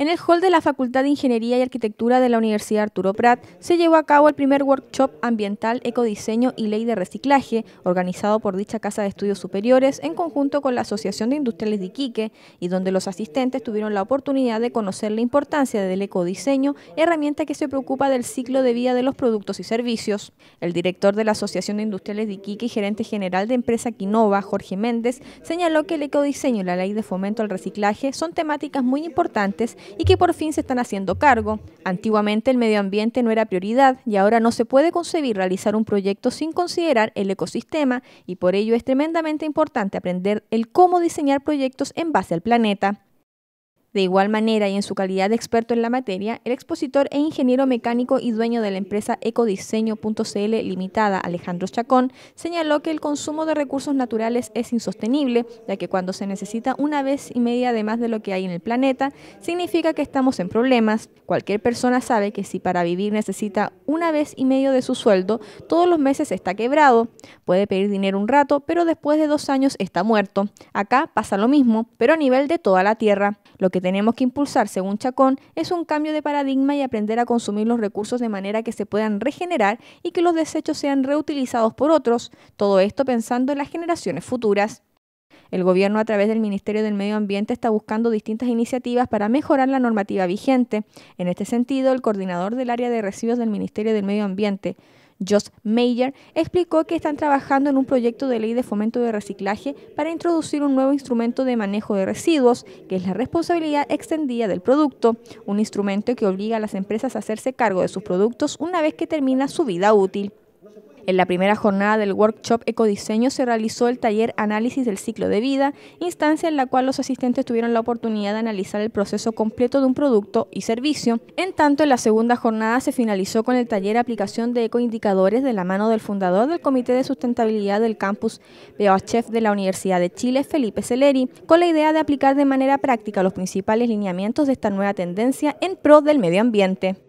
En el hall de la Facultad de Ingeniería y Arquitectura de la Universidad Arturo Prat se llevó a cabo el primer workshop ambiental, ecodiseño y ley de reciclaje, organizado por dicha Casa de Estudios Superiores en conjunto con la Asociación de Industriales de Iquique, y donde los asistentes tuvieron la oportunidad de conocer la importancia del ecodiseño, herramienta que se preocupa del ciclo de vida de los productos y servicios. El director de la Asociación de Industriales de Iquique y gerente general de empresa Quinova, Jorge Méndez, señaló que el ecodiseño y la ley de fomento al reciclaje son temáticas muy importantes y que por fin se están haciendo cargo. Antiguamente el medio ambiente no era prioridad y ahora no se puede concebir realizar un proyecto sin considerar el ecosistema y por ello es tremendamente importante aprender el cómo diseñar proyectos en base al planeta. De igual manera y en su calidad de experto en la materia, el expositor e ingeniero mecánico y dueño de la empresa ecodiseño.cl limitada, Alejandro Chacón, señaló que el consumo de recursos naturales es insostenible, ya que cuando se necesita una vez y media de más de lo que hay en el planeta, significa que estamos en problemas. Cualquier persona sabe que si para vivir necesita una vez y medio de su sueldo, todos los meses está quebrado. Puede pedir dinero un rato, pero después de dos años está muerto. Acá pasa lo mismo, pero a nivel de toda la Tierra. Lo que tenemos que impulsar, según Chacón, es un cambio de paradigma y aprender a consumir los recursos de manera que se puedan regenerar y que los desechos sean reutilizados por otros, todo esto pensando en las generaciones futuras. El gobierno a través del Ministerio del Medio Ambiente está buscando distintas iniciativas para mejorar la normativa vigente. En este sentido, el coordinador del área de residuos del Ministerio del Medio Ambiente, Josh Mayer, explicó que están trabajando en un proyecto de ley de fomento de reciclaje para introducir un nuevo instrumento de manejo de residuos, que es la responsabilidad extendida del producto, un instrumento que obliga a las empresas a hacerse cargo de sus productos una vez que termina su vida útil. En la primera jornada del workshop Ecodiseño se realizó el taller Análisis del ciclo de vida, instancia en la cual los asistentes tuvieron la oportunidad de analizar el proceso completo de un producto y servicio. En tanto, en la segunda jornada se finalizó con el taller Aplicación de ecoindicadores de la mano del fundador del Comité de Sustentabilidad del campus BOHF de la Universidad de Chile, Felipe Celeri, con la idea de aplicar de manera práctica los principales lineamientos de esta nueva tendencia en pro del medio ambiente.